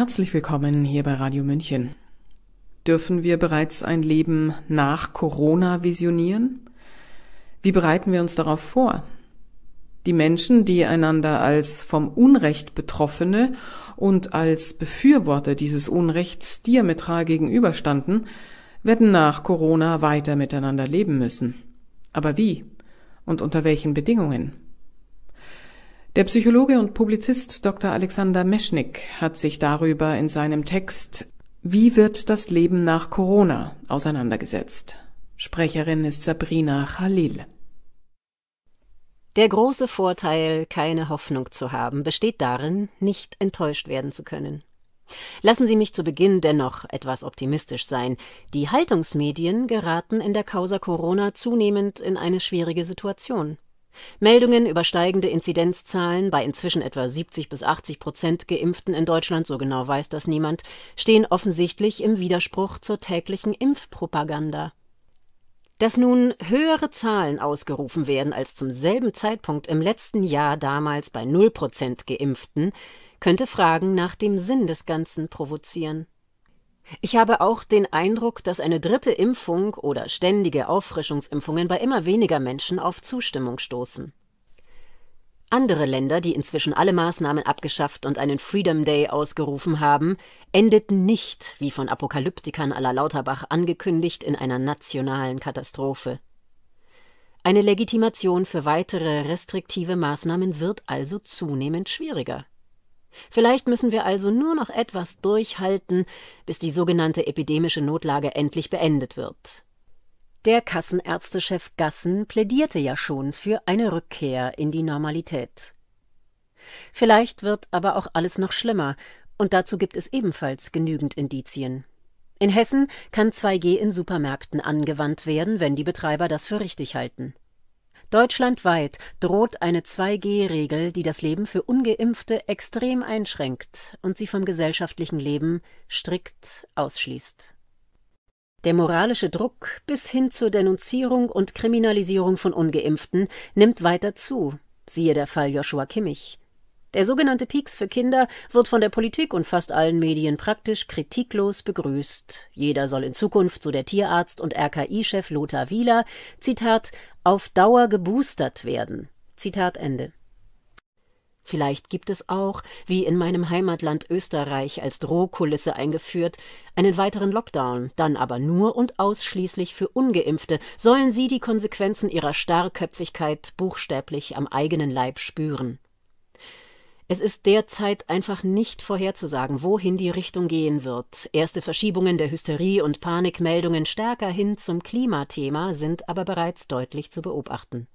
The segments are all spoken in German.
Herzlich willkommen hier bei Radio München. Dürfen wir bereits ein Leben nach Corona visionieren? Wie bereiten wir uns darauf vor? Die Menschen, die einander als vom Unrecht Betroffene und als Befürworter dieses Unrechts diametral gegenüberstanden, werden nach Corona weiter miteinander leben müssen. Aber wie und unter welchen Bedingungen? Der Psychologe und Publizist Dr. Alexander Meschnick hat sich darüber in seinem Text Wie wird das Leben nach Corona auseinandergesetzt. Sprecherin ist Sabrina Khalil. Der große Vorteil, keine Hoffnung zu haben, besteht darin, nicht enttäuscht werden zu können. Lassen Sie mich zu Beginn dennoch etwas optimistisch sein. Die Haltungsmedien geraten in der Causa Corona zunehmend in eine schwierige Situation. Meldungen über steigende Inzidenzzahlen bei inzwischen etwa 70 bis 80 Prozent Geimpften in Deutschland, so genau weiß das niemand, stehen offensichtlich im Widerspruch zur täglichen Impfpropaganda. Dass nun höhere Zahlen ausgerufen werden als zum selben Zeitpunkt im letzten Jahr damals bei 0 Prozent Geimpften, könnte Fragen nach dem Sinn des Ganzen provozieren ich habe auch den Eindruck, dass eine dritte Impfung oder ständige Auffrischungsimpfungen bei immer weniger Menschen auf Zustimmung stoßen. Andere Länder, die inzwischen alle Maßnahmen abgeschafft und einen Freedom Day ausgerufen haben, endeten nicht, wie von Apokalyptikern aller la Lauterbach angekündigt, in einer nationalen Katastrophe. Eine Legitimation für weitere restriktive Maßnahmen wird also zunehmend schwieriger. Vielleicht müssen wir also nur noch etwas durchhalten, bis die sogenannte epidemische Notlage endlich beendet wird. Der Kassenärztechef Gassen plädierte ja schon für eine Rückkehr in die Normalität. Vielleicht wird aber auch alles noch schlimmer, und dazu gibt es ebenfalls genügend Indizien. In Hessen kann 2G in Supermärkten angewandt werden, wenn die Betreiber das für richtig halten. Deutschlandweit droht eine 2G-Regel, die das Leben für ungeimpfte extrem einschränkt und sie vom gesellschaftlichen Leben strikt ausschließt. Der moralische Druck bis hin zur Denunzierung und Kriminalisierung von ungeimpften nimmt weiter zu. Siehe der Fall Joshua Kimmich. Der sogenannte Pieks für Kinder wird von der Politik und fast allen Medien praktisch kritiklos begrüßt. Jeder soll in Zukunft, so der Tierarzt und RKI-Chef Lothar Wieler, Zitat, auf Dauer geboostert werden. Zitat Ende. Vielleicht gibt es auch, wie in meinem Heimatland Österreich als Drohkulisse eingeführt, einen weiteren Lockdown, dann aber nur und ausschließlich für ungeimpfte, sollen sie die Konsequenzen ihrer Starrköpfigkeit buchstäblich am eigenen Leib spüren. Es ist derzeit einfach nicht vorherzusagen, wohin die Richtung gehen wird. Erste Verschiebungen der Hysterie und Panikmeldungen stärker hin zum Klimathema sind aber bereits deutlich zu beobachten.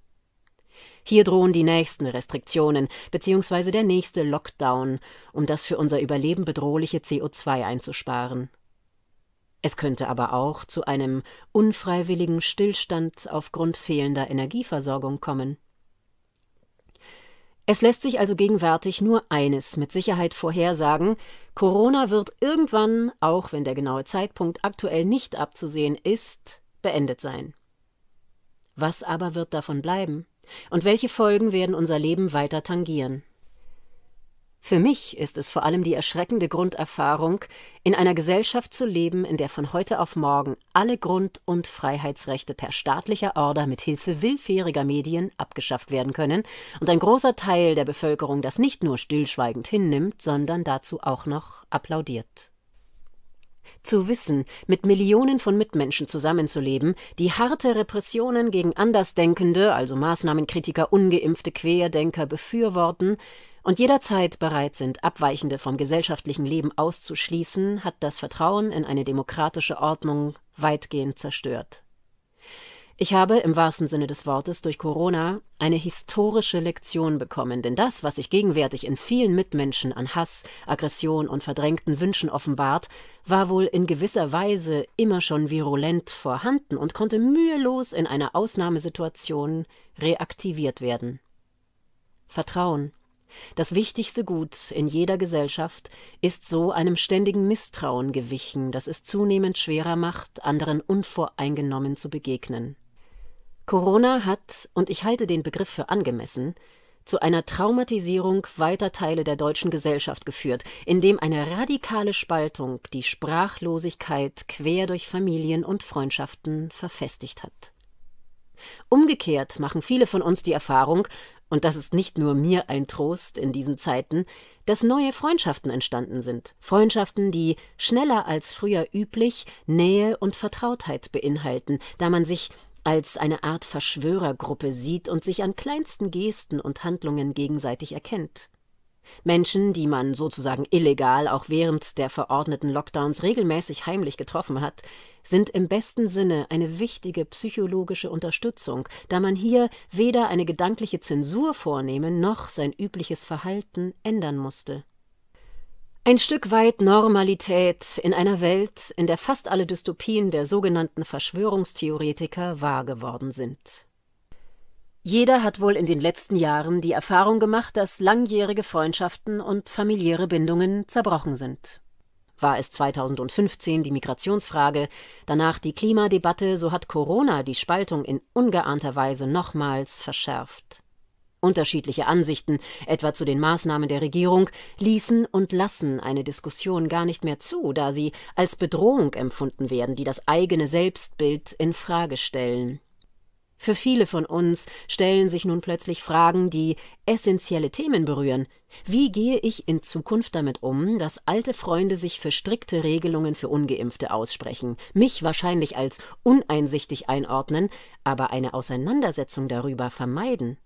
Hier drohen die nächsten Restriktionen bzw. der nächste Lockdown, um das für unser Überleben bedrohliche CO2 einzusparen. Es könnte aber auch zu einem unfreiwilligen Stillstand aufgrund fehlender Energieversorgung kommen. Es lässt sich also gegenwärtig nur eines mit Sicherheit vorhersagen Corona wird irgendwann, auch wenn der genaue Zeitpunkt aktuell nicht abzusehen ist, beendet sein. Was aber wird davon bleiben? Und welche Folgen werden unser Leben weiter tangieren? Für mich ist es vor allem die erschreckende Grunderfahrung, in einer Gesellschaft zu leben, in der von heute auf morgen alle Grund- und Freiheitsrechte per staatlicher Order mit Hilfe willfähriger Medien abgeschafft werden können und ein großer Teil der Bevölkerung das nicht nur stillschweigend hinnimmt, sondern dazu auch noch applaudiert. Zu wissen, mit Millionen von Mitmenschen zusammenzuleben, die harte Repressionen gegen Andersdenkende, also Maßnahmenkritiker, Ungeimpfte, Querdenker befürworten, und jederzeit bereit sind, Abweichende vom gesellschaftlichen Leben auszuschließen, hat das Vertrauen in eine demokratische Ordnung weitgehend zerstört. Ich habe im wahrsten Sinne des Wortes durch Corona eine historische Lektion bekommen, denn das, was sich gegenwärtig in vielen Mitmenschen an Hass, Aggression und verdrängten Wünschen offenbart, war wohl in gewisser Weise immer schon virulent vorhanden und konnte mühelos in einer Ausnahmesituation reaktiviert werden. Vertrauen das wichtigste Gut in jeder Gesellschaft ist so einem ständigen Misstrauen gewichen, das es zunehmend schwerer macht, anderen unvoreingenommen zu begegnen. Corona hat, und ich halte den Begriff für angemessen, zu einer Traumatisierung weiter Teile der deutschen Gesellschaft geführt, indem eine radikale Spaltung die Sprachlosigkeit quer durch Familien und Freundschaften verfestigt hat. Umgekehrt machen viele von uns die Erfahrung, und das ist nicht nur mir ein Trost in diesen Zeiten, dass neue Freundschaften entstanden sind, Freundschaften, die schneller als früher üblich Nähe und Vertrautheit beinhalten, da man sich als eine Art Verschwörergruppe sieht und sich an kleinsten Gesten und Handlungen gegenseitig erkennt. Menschen, die man sozusagen illegal auch während der verordneten Lockdowns regelmäßig heimlich getroffen hat, sind im besten Sinne eine wichtige psychologische Unterstützung, da man hier weder eine gedankliche Zensur vornehmen noch sein übliches Verhalten ändern musste. Ein Stück weit Normalität in einer Welt, in der fast alle Dystopien der sogenannten Verschwörungstheoretiker wahr geworden sind. Jeder hat wohl in den letzten Jahren die Erfahrung gemacht, dass langjährige Freundschaften und familiäre Bindungen zerbrochen sind war es 2015 die Migrationsfrage, danach die Klimadebatte, so hat Corona die Spaltung in ungeahnter Weise nochmals verschärft. Unterschiedliche Ansichten, etwa zu den Maßnahmen der Regierung, ließen und lassen eine Diskussion gar nicht mehr zu, da sie als Bedrohung empfunden werden, die das eigene Selbstbild in Frage stellen. Für viele von uns stellen sich nun plötzlich Fragen, die essentielle Themen berühren. Wie gehe ich in Zukunft damit um, dass alte Freunde sich für strikte Regelungen für ungeimpfte aussprechen, mich wahrscheinlich als uneinsichtig einordnen, aber eine Auseinandersetzung darüber vermeiden?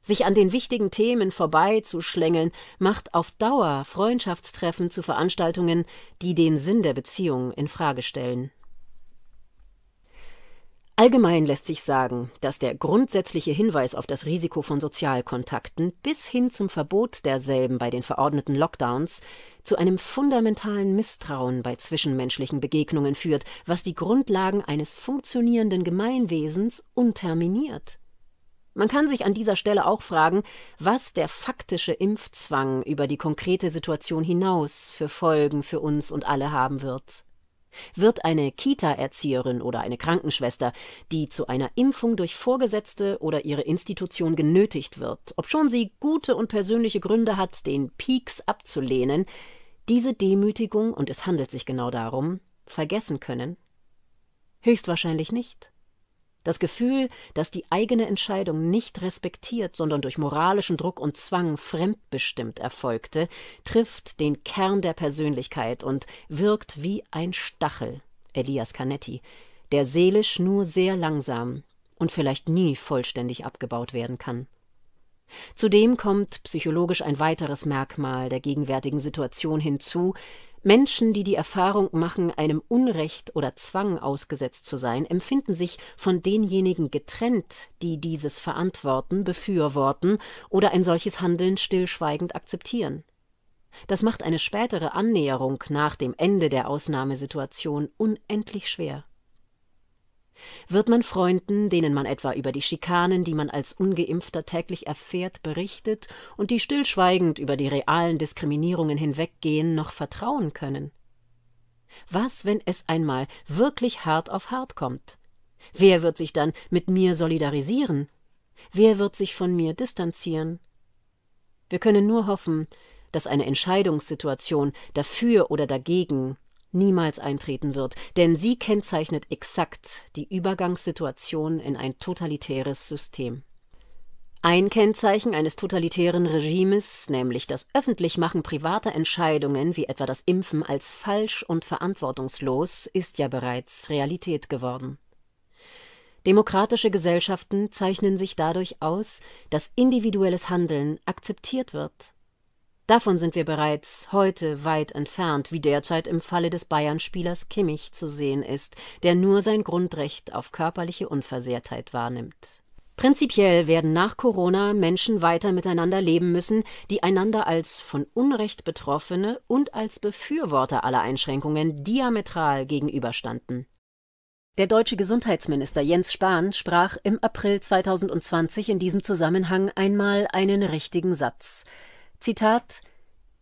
Sich an den wichtigen Themen vorbeizuschlängeln, macht auf Dauer Freundschaftstreffen zu Veranstaltungen, die den Sinn der Beziehung in Frage stellen. Allgemein lässt sich sagen, dass der grundsätzliche Hinweis auf das Risiko von Sozialkontakten bis hin zum Verbot derselben bei den verordneten Lockdowns zu einem fundamentalen Misstrauen bei zwischenmenschlichen Begegnungen führt, was die Grundlagen eines funktionierenden Gemeinwesens unterminiert. Man kann sich an dieser Stelle auch fragen, was der faktische Impfzwang über die konkrete Situation hinaus für Folgen für uns und alle haben wird. Wird eine Kita-Erzieherin oder eine Krankenschwester, die zu einer Impfung durch Vorgesetzte oder ihre Institution genötigt wird, obschon sie gute und persönliche Gründe hat, den Peaks abzulehnen, diese Demütigung, und es handelt sich genau darum, vergessen können? Höchstwahrscheinlich nicht. Das Gefühl, dass die eigene Entscheidung nicht respektiert, sondern durch moralischen Druck und Zwang fremdbestimmt erfolgte, trifft den Kern der Persönlichkeit und wirkt wie ein Stachel, Elias Canetti, der seelisch nur sehr langsam und vielleicht nie vollständig abgebaut werden kann. Zudem kommt psychologisch ein weiteres Merkmal der gegenwärtigen Situation hinzu, Menschen, die die Erfahrung machen, einem Unrecht oder Zwang ausgesetzt zu sein, empfinden sich von denjenigen getrennt, die dieses verantworten, befürworten oder ein solches Handeln stillschweigend akzeptieren. Das macht eine spätere Annäherung nach dem Ende der Ausnahmesituation unendlich schwer. Wird man Freunden, denen man etwa über die Schikanen, die man als ungeimpfter täglich erfährt, berichtet und die stillschweigend über die realen Diskriminierungen hinweggehen, noch vertrauen können? Was, wenn es einmal wirklich hart auf hart kommt? Wer wird sich dann mit mir solidarisieren? Wer wird sich von mir distanzieren? Wir können nur hoffen, dass eine Entscheidungssituation dafür oder dagegen niemals eintreten wird, denn sie kennzeichnet exakt die Übergangssituation in ein totalitäres System. Ein Kennzeichen eines totalitären Regimes, nämlich das Öffentlichmachen privater Entscheidungen wie etwa das Impfen als falsch und verantwortungslos, ist ja bereits Realität geworden. Demokratische Gesellschaften zeichnen sich dadurch aus, dass individuelles Handeln akzeptiert wird Davon sind wir bereits heute weit entfernt, wie derzeit im Falle des Bayern-Spielers Kimmich zu sehen ist, der nur sein Grundrecht auf körperliche Unversehrtheit wahrnimmt. Prinzipiell werden nach Corona Menschen weiter miteinander leben müssen, die einander als von Unrecht Betroffene und als Befürworter aller Einschränkungen diametral gegenüberstanden. Der deutsche Gesundheitsminister Jens Spahn sprach im April 2020 in diesem Zusammenhang einmal einen richtigen Satz. Zitat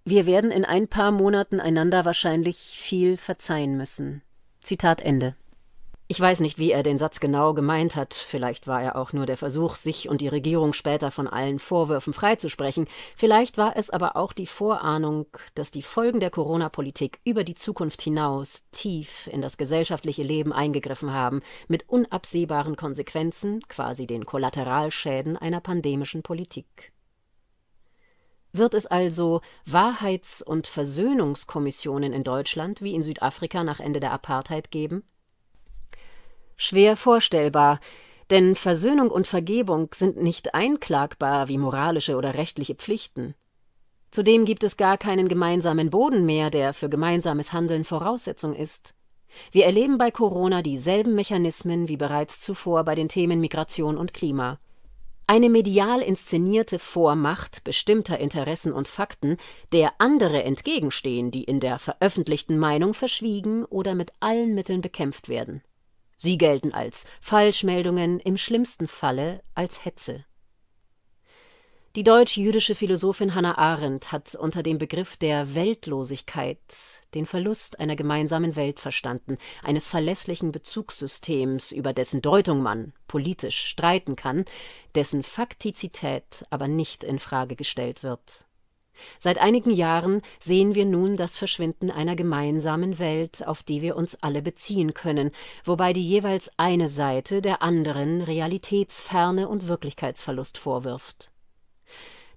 Wir werden in ein paar Monaten einander wahrscheinlich viel verzeihen müssen. Zitat Ende. Ich weiß nicht, wie er den Satz genau gemeint hat. Vielleicht war er auch nur der Versuch, sich und die Regierung später von allen Vorwürfen freizusprechen. Vielleicht war es aber auch die Vorahnung, dass die Folgen der Corona-Politik über die Zukunft hinaus tief in das gesellschaftliche Leben eingegriffen haben, mit unabsehbaren Konsequenzen, quasi den Kollateralschäden einer pandemischen Politik. Wird es also Wahrheits- und Versöhnungskommissionen in Deutschland wie in Südafrika nach Ende der Apartheid geben? Schwer vorstellbar, denn Versöhnung und Vergebung sind nicht einklagbar wie moralische oder rechtliche Pflichten. Zudem gibt es gar keinen gemeinsamen Boden mehr, der für gemeinsames Handeln Voraussetzung ist. Wir erleben bei Corona dieselben Mechanismen wie bereits zuvor bei den Themen Migration und Klima eine medial inszenierte Vormacht bestimmter Interessen und Fakten, der andere entgegenstehen, die in der veröffentlichten Meinung verschwiegen oder mit allen Mitteln bekämpft werden. Sie gelten als Falschmeldungen, im schlimmsten Falle als Hetze die deutsch-jüdische Philosophin Hannah Arendt hat unter dem Begriff der Weltlosigkeit den Verlust einer gemeinsamen Welt verstanden, eines verlässlichen Bezugssystems, über dessen Deutung man politisch streiten kann, dessen Faktizität aber nicht in Frage gestellt wird. Seit einigen Jahren sehen wir nun das Verschwinden einer gemeinsamen Welt, auf die wir uns alle beziehen können, wobei die jeweils eine Seite der anderen realitätsferne und Wirklichkeitsverlust vorwirft.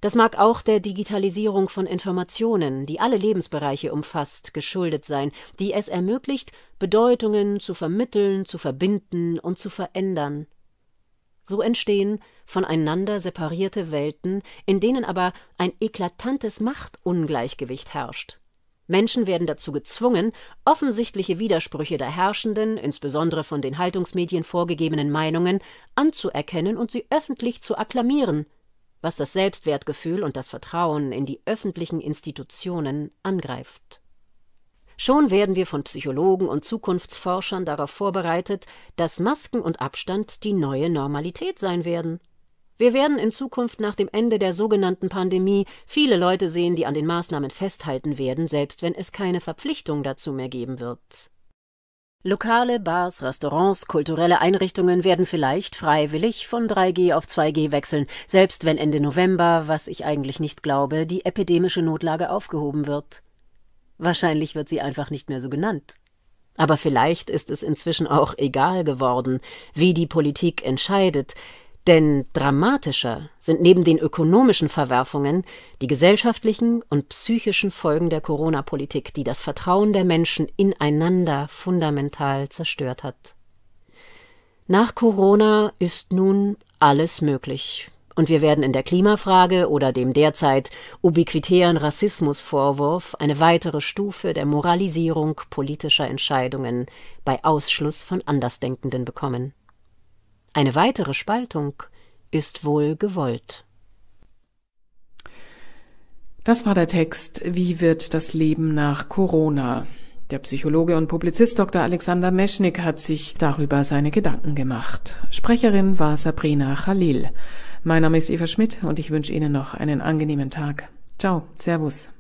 Das mag auch der Digitalisierung von Informationen, die alle Lebensbereiche umfasst, geschuldet sein, die es ermöglicht, Bedeutungen zu vermitteln, zu verbinden und zu verändern. So entstehen voneinander separierte Welten, in denen aber ein eklatantes Machtungleichgewicht herrscht. Menschen werden dazu gezwungen, offensichtliche Widersprüche der herrschenden, insbesondere von den Haltungsmedien vorgegebenen Meinungen, anzuerkennen und sie öffentlich zu akklamieren was das Selbstwertgefühl und das Vertrauen in die öffentlichen Institutionen angreift. Schon werden wir von Psychologen und Zukunftsforschern darauf vorbereitet, dass Masken und Abstand die neue Normalität sein werden. Wir werden in Zukunft nach dem Ende der sogenannten Pandemie viele Leute sehen, die an den Maßnahmen festhalten werden, selbst wenn es keine Verpflichtung dazu mehr geben wird. Lokale, Bars, Restaurants, kulturelle Einrichtungen werden vielleicht freiwillig von 3G auf 2G wechseln, selbst wenn Ende November, was ich eigentlich nicht glaube, die epidemische Notlage aufgehoben wird. Wahrscheinlich wird sie einfach nicht mehr so genannt. Aber vielleicht ist es inzwischen auch egal geworden, wie die Politik entscheidet, denn dramatischer sind neben den ökonomischen Verwerfungen die gesellschaftlichen und psychischen Folgen der Corona-Politik, die das Vertrauen der Menschen ineinander fundamental zerstört hat. Nach Corona ist nun alles möglich. Und wir werden in der Klimafrage oder dem derzeit ubiquitären Rassismusvorwurf eine weitere Stufe der Moralisierung politischer Entscheidungen bei Ausschluss von Andersdenkenden bekommen. Eine weitere Spaltung ist wohl gewollt. Das war der Text Wie wird das Leben nach Corona? Der Psychologe und Publizist Dr. Alexander Meschnick hat sich darüber seine Gedanken gemacht. Sprecherin war Sabrina Khalil. Mein Name ist Eva Schmidt und ich wünsche Ihnen noch einen angenehmen Tag. Ciao, Servus.